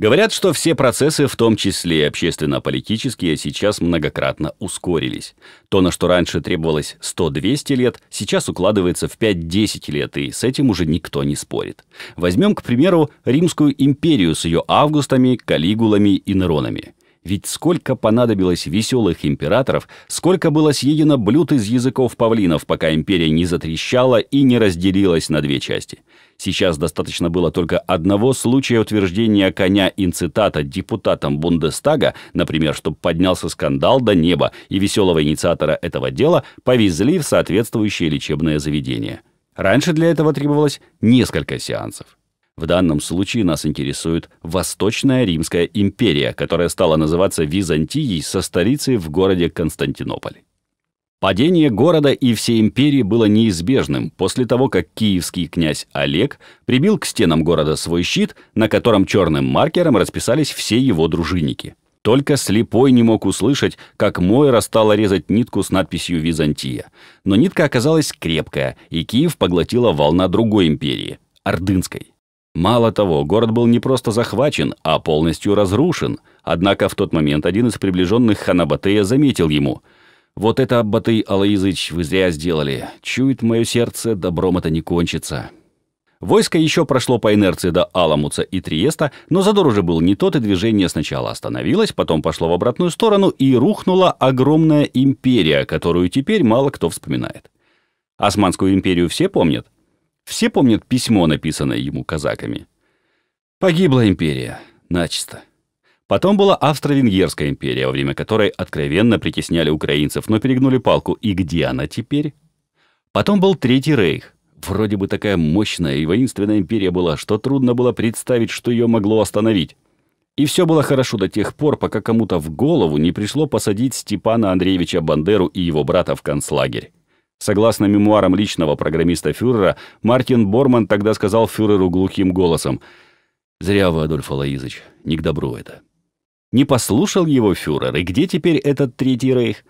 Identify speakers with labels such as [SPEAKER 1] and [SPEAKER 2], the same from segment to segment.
[SPEAKER 1] Говорят, что все процессы, в том числе и общественно-политические, сейчас многократно ускорились. То, на что раньше требовалось 100-200 лет, сейчас укладывается в 5-10 лет, и с этим уже никто не спорит. Возьмем, к примеру, Римскую империю с ее августами, калигулами и неронами – ведь сколько понадобилось веселых императоров, сколько было съедено блюд из языков павлинов, пока империя не затрещала и не разделилась на две части. Сейчас достаточно было только одного случая утверждения коня инцитата депутатом Бундестага, например, чтобы поднялся скандал до неба, и веселого инициатора этого дела повезли в соответствующее лечебное заведение. Раньше для этого требовалось несколько сеансов. В данном случае нас интересует Восточная Римская империя, которая стала называться Византией со столицей в городе Константинополь. Падение города и всей империи было неизбежным после того, как киевский князь Олег прибил к стенам города свой щит, на котором черным маркером расписались все его дружинники. Только слепой не мог услышать, как Мойра стала резать нитку с надписью «Византия». Но нитка оказалась крепкая, и Киев поглотила волна другой империи – Ордынской. Мало того, город был не просто захвачен, а полностью разрушен. Однако в тот момент один из приближенных Хана Батыя заметил ему. «Вот это, Батый Алаизыч, вы зря сделали. Чует мое сердце, добром это не кончится». Войско еще прошло по инерции до Аламуца и Триеста, но задор уже был не тот, и движение сначала остановилось, потом пошло в обратную сторону, и рухнула огромная империя, которую теперь мало кто вспоминает. Османскую империю все помнят – все помнят письмо, написанное ему казаками. Погибла империя. Начисто. Потом была Австро-Венгерская империя, во время которой откровенно притесняли украинцев, но перегнули палку. И где она теперь? Потом был Третий Рейх. Вроде бы такая мощная и воинственная империя была, что трудно было представить, что ее могло остановить. И все было хорошо до тех пор, пока кому-то в голову не пришло посадить Степана Андреевича Бандеру и его брата в концлагерь. Согласно мемуарам личного программиста фюрера, Мартин Борман тогда сказал фюреру глухим голосом «Зря вы, Адольф Алаизыч, не к добру это». Не послушал его фюрер, и где теперь этот Третий Рейх?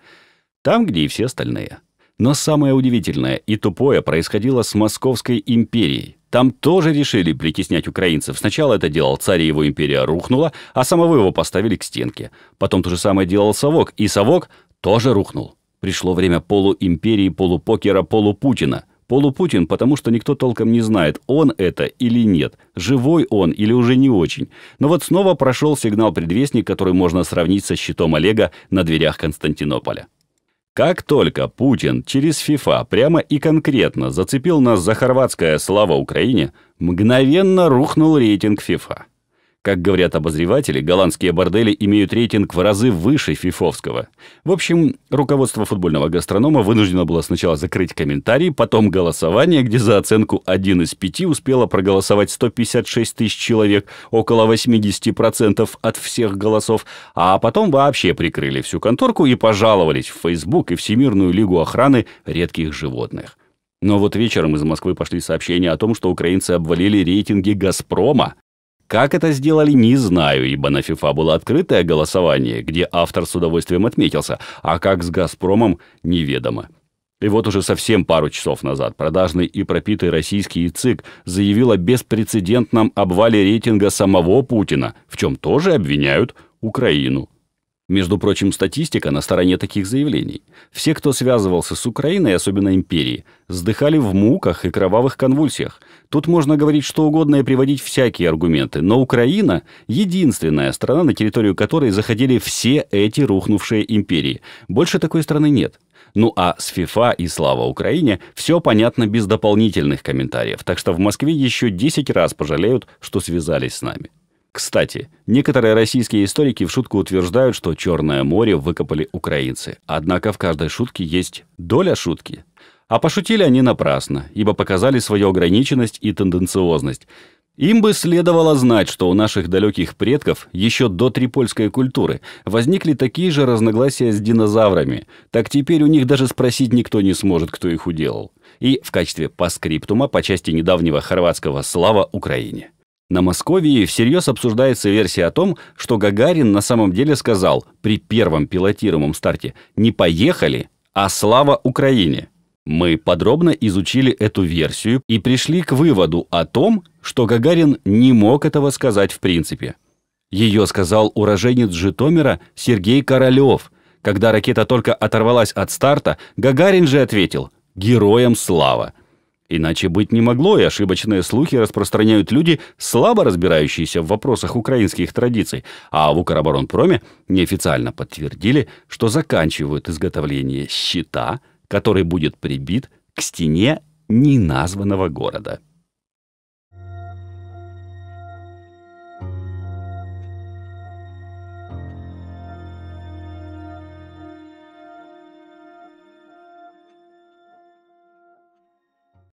[SPEAKER 1] Там, где и все остальные. Но самое удивительное и тупое происходило с Московской империей. Там тоже решили притеснять украинцев. Сначала это делал царь, и его империя рухнула, а самого его поставили к стенке. Потом то же самое делал Совок, и Совок тоже рухнул. Пришло время полуимперии, полупокера, полупутина. Полупутин, потому что никто толком не знает, он это или нет, живой он или уже не очень. Но вот снова прошел сигнал-предвестник, который можно сравнить со щитом Олега на дверях Константинополя. Как только Путин через ФИФА прямо и конкретно зацепил нас за хорватское «Слава Украине», мгновенно рухнул рейтинг ФИФА. Как говорят обозреватели, голландские бордели имеют рейтинг в разы выше фифовского. В общем, руководство футбольного гастронома вынуждено было сначала закрыть комментарий, потом голосование, где за оценку 1 из 5 успело проголосовать 156 тысяч человек, около 80% от всех голосов, а потом вообще прикрыли всю конторку и пожаловались в Facebook и Всемирную лигу охраны редких животных. Но вот вечером из Москвы пошли сообщения о том, что украинцы обвалили рейтинги «Газпрома». Как это сделали, не знаю, ибо на ФИФА было открытое голосование, где автор с удовольствием отметился, а как с «Газпромом» неведомо. И вот уже совсем пару часов назад продажный и пропитый российский ЦИК заявил о беспрецедентном обвале рейтинга самого Путина, в чем тоже обвиняют Украину. Между прочим, статистика на стороне таких заявлений. Все, кто связывался с Украиной, особенно империей, сдыхали в муках и кровавых конвульсиях. Тут можно говорить что угодно и приводить всякие аргументы, но Украина – единственная страна, на территорию которой заходили все эти рухнувшие империи. Больше такой страны нет. Ну а с ФИФА и слава Украине все понятно без дополнительных комментариев, так что в Москве еще 10 раз пожалеют, что связались с нами. Кстати, некоторые российские историки в шутку утверждают, что Черное море выкопали украинцы. Однако в каждой шутке есть доля шутки. А пошутили они напрасно, ибо показали свою ограниченность и тенденциозность. Им бы следовало знать, что у наших далеких предков еще до трипольской культуры возникли такие же разногласия с динозаврами, так теперь у них даже спросить никто не сможет, кто их уделал. И в качестве паскриптума по части недавнего хорватского «Слава Украине». На Московии всерьез обсуждается версия о том, что Гагарин на самом деле сказал при первом пилотируемом старте «Не поехали, а слава Украине». Мы подробно изучили эту версию и пришли к выводу о том, что Гагарин не мог этого сказать в принципе. Ее сказал уроженец Житомира Сергей Королёв. Когда ракета только оторвалась от старта, Гагарин же ответил «Героям слава!» Иначе быть не могло, и ошибочные слухи распространяют люди, слабо разбирающиеся в вопросах украинских традиций, а в Укроборонпроме неофициально подтвердили, что заканчивают изготовление щита, который будет прибит к стене неназванного города.